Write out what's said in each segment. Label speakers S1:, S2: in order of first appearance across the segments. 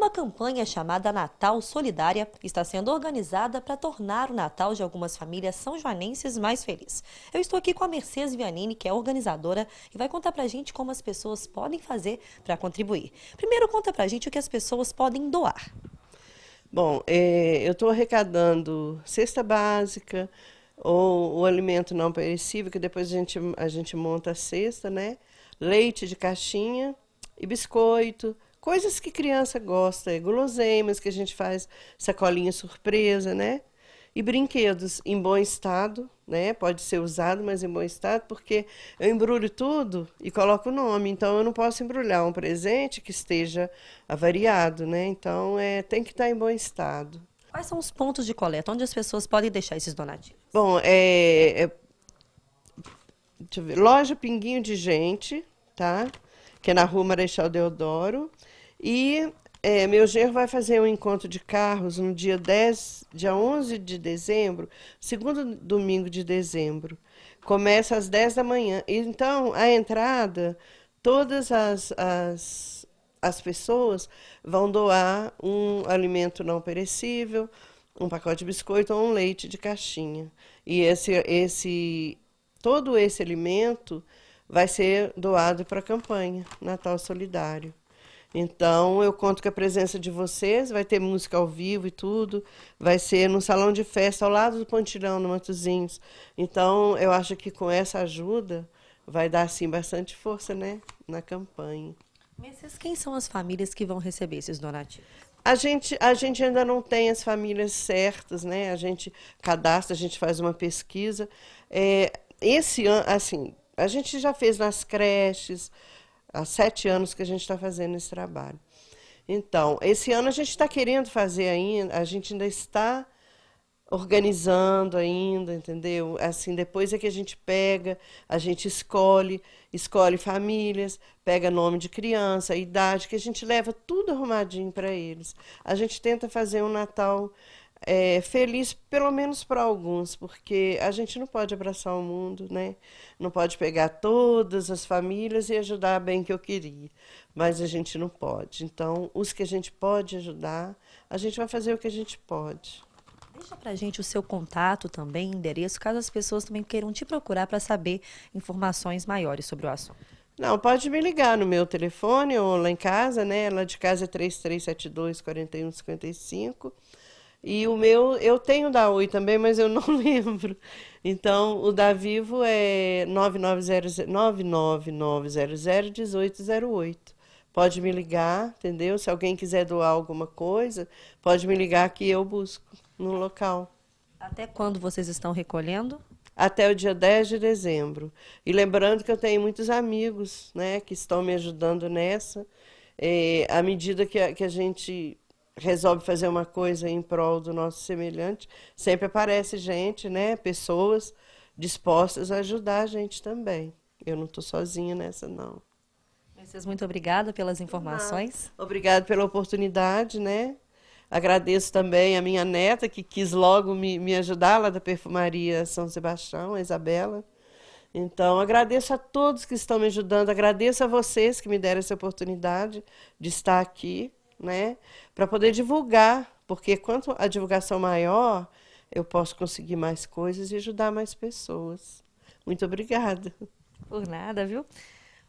S1: Uma campanha chamada Natal Solidária está sendo organizada para tornar o Natal de algumas famílias são joanenses mais feliz. Eu estou aqui com a Mercedes Vianini, que é organizadora, e vai contar para a gente como as pessoas podem fazer para contribuir. Primeiro, conta para a gente o que as pessoas
S2: podem doar. Bom, é, eu estou arrecadando cesta básica, ou o alimento não perecível, que depois a gente, a gente monta a cesta, né? Leite de caixinha e biscoito, Coisas que criança gosta, guloseimas que a gente faz, sacolinha surpresa, né? E brinquedos em bom estado, né? Pode ser usado, mas em bom estado, porque eu embrulho tudo e coloco o nome. Então eu não posso embrulhar um presente que esteja avariado, né? Então é, tem que estar em bom estado.
S1: Quais são os pontos de coleta? Onde as pessoas podem deixar esses donativos?
S2: Bom, é, é ver, loja Pinguinho de Gente, tá? Que é na rua Marechal Deodoro. E é, meu genro vai fazer um encontro de carros no dia 10, dia 11 de dezembro, segundo domingo de dezembro. Começa às 10 da manhã. Então, a entrada, todas as, as, as pessoas vão doar um alimento não perecível, um pacote de biscoito ou um leite de caixinha. E esse, esse todo esse alimento vai ser doado para a campanha Natal Solidário. Então, eu conto com a presença de vocês, vai ter música ao vivo e tudo, vai ser num salão de festa ao lado do Pontilhão, no Matozinhos. Então, eu acho que com essa ajuda vai dar, assim, bastante força, né, na campanha. Mas quem são as famílias que vão receber esses donativos? A gente, a gente ainda não tem as famílias certas, né? A gente cadastra, a gente faz uma pesquisa. É, esse ano, assim, a gente já fez nas creches, Há sete anos que a gente está fazendo esse trabalho. Então, esse ano a gente está querendo fazer ainda, a gente ainda está organizando ainda, entendeu? Assim, depois é que a gente pega, a gente escolhe, escolhe famílias, pega nome de criança, idade, que a gente leva tudo arrumadinho para eles. A gente tenta fazer um Natal é, feliz, pelo menos para alguns, porque a gente não pode abraçar o mundo, né? Não pode pegar todas as famílias e ajudar bem que eu queria, mas a gente não pode. Então, os que a gente pode ajudar, a gente vai fazer o que a gente pode. Deixa a gente o seu contato
S1: também, endereço, caso as pessoas também queiram te procurar para saber informações maiores sobre o
S2: assunto. Não, pode me ligar no meu telefone ou lá em casa, né? Lá de casa é 3372 4155 e o meu, eu tenho da Oi também, mas eu não lembro. Então, o da Vivo é 99900-1808. Pode me ligar, entendeu? Se alguém quiser doar alguma coisa, pode me ligar que eu busco no local. Até quando vocês estão recolhendo? Até o dia 10 de dezembro. E lembrando que eu tenho muitos amigos né, que estão me ajudando nessa. É, à medida que a, que a gente resolve fazer uma coisa em prol do nosso semelhante, sempre aparece gente, né, pessoas dispostas a ajudar a gente também. Eu não estou sozinha nessa, não. Vocês muito obrigada pelas informações. Ah, obrigada pela oportunidade, né? Agradeço também a minha neta, que quis logo me, me ajudar, lá da Perfumaria São Sebastião, a Isabela. Então, agradeço a todos que estão me ajudando, agradeço a vocês que me deram essa oportunidade de estar aqui né? Para poder divulgar, porque quanto a divulgação maior, eu posso conseguir mais coisas e ajudar mais pessoas. Muito obrigada. Por nada, viu?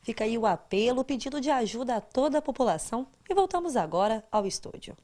S1: Fica aí o apelo, o pedido de ajuda a toda a população e voltamos agora ao estúdio.